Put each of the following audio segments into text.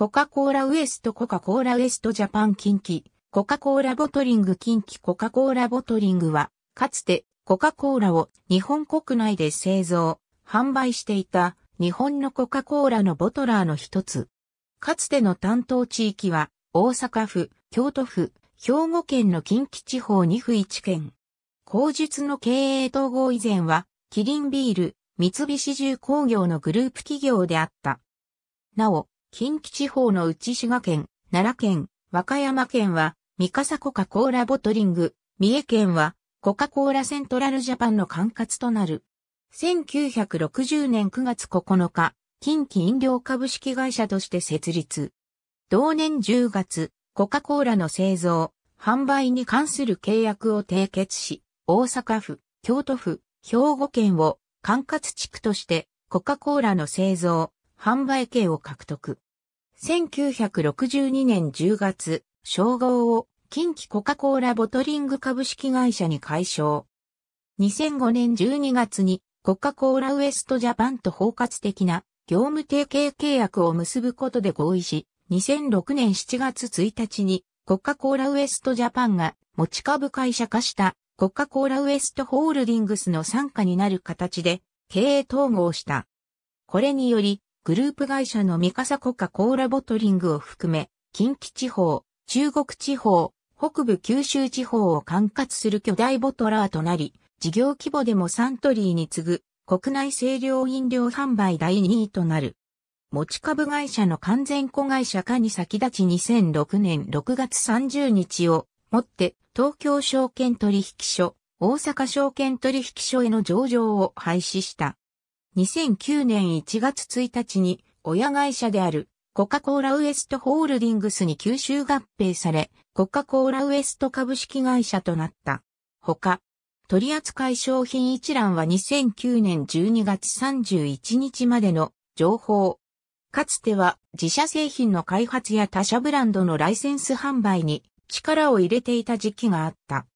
コカ・コーラウエストコカ・コーラウエストジャパン近畿、コカ・コーラボトリング近畿コカ・コーラボトリングは、かつてコカ・コーラを日本国内で製造、販売していた日本のコカ・コーラのボトラーの一つ。かつての担当地域は大阪府、京都府、兵庫県の近畿地方2府1県。口述の経営統合以前は、キリンビール、三菱重工業のグループ企業であった。なお、近畿地方のうち滋賀県、奈良県、和歌山県は、三笠コカ・コーラボトリング、三重県は、コカ・コーラセントラルジャパンの管轄となる。1960年9月9日、近畿飲料株式会社として設立。同年10月、コカ・コーラの製造、販売に関する契約を締結し、大阪府、京都府、兵庫県を管轄地区として、コカ・コーラの製造、販売権を獲得。1962年10月、称号を近畿コカ・コーラボトリング株式会社に解消。2005年12月にコカ・コーラウエストジャパンと包括的な業務提携契約を結ぶことで合意し、2006年7月1日にコカ・コーラウエストジャパンが持ち株会社化したコカ・コーラウエストホールディングスの参加になる形で経営統合した。これによりグループ会社の三笠コカ・コーラボトリングを含め、近畿地方、中国地方、北部九州地方を管轄する巨大ボトラーとなり、事業規模でもサントリーに次ぐ国内清涼飲料販売第2位となる。持ち株会社の完全子会社化に先立ち2006年6月30日をもって東京証券取引所、大阪証券取引所への上場を廃止した。2009年1月1日に親会社であるコカ・コーラウエストホールディングスに吸収合併され、コカ・コーラウエスト株式会社となった。ほか、取扱商品一覧は2009年12月31日までの情報。かつては自社製品の開発や他社ブランドのライセンス販売に力を入れていた時期があった。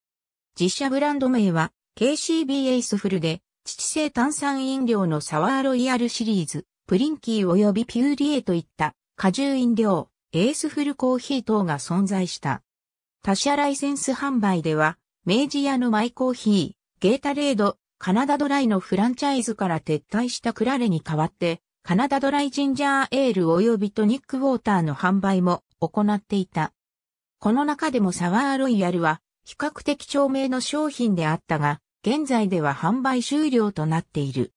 自社ブランド名は KCB エスフルで父製炭酸飲料のサワーロイヤルシリーズ、プリンキー及びピューリエといった果汁飲料、エースフルコーヒー等が存在した。他社ライセンス販売では、明治屋のマイコーヒー、ゲータレード、カナダドライのフランチャイズから撤退したクラレに代わって、カナダドライジンジャーエール及びトニックウォーターの販売も行っていた。この中でもサワーロイヤルは比較的長名の商品であったが、現在では販売終了となっている。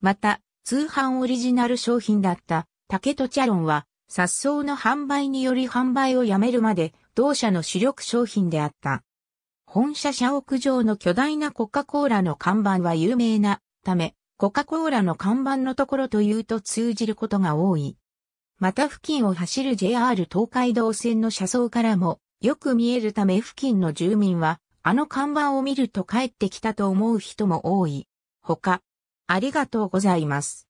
また、通販オリジナル商品だった竹とチャロンは、殺走の販売により販売をやめるまで、同社の主力商品であった。本社社屋上の巨大なコカ・コーラの看板は有名なため、コカ・コーラの看板のところというと通じることが多い。また付近を走る JR 東海道線の車窓からもよく見えるため付近の住民はあの看板を見ると帰ってきたと思う人も多い。他、ありがとうございます。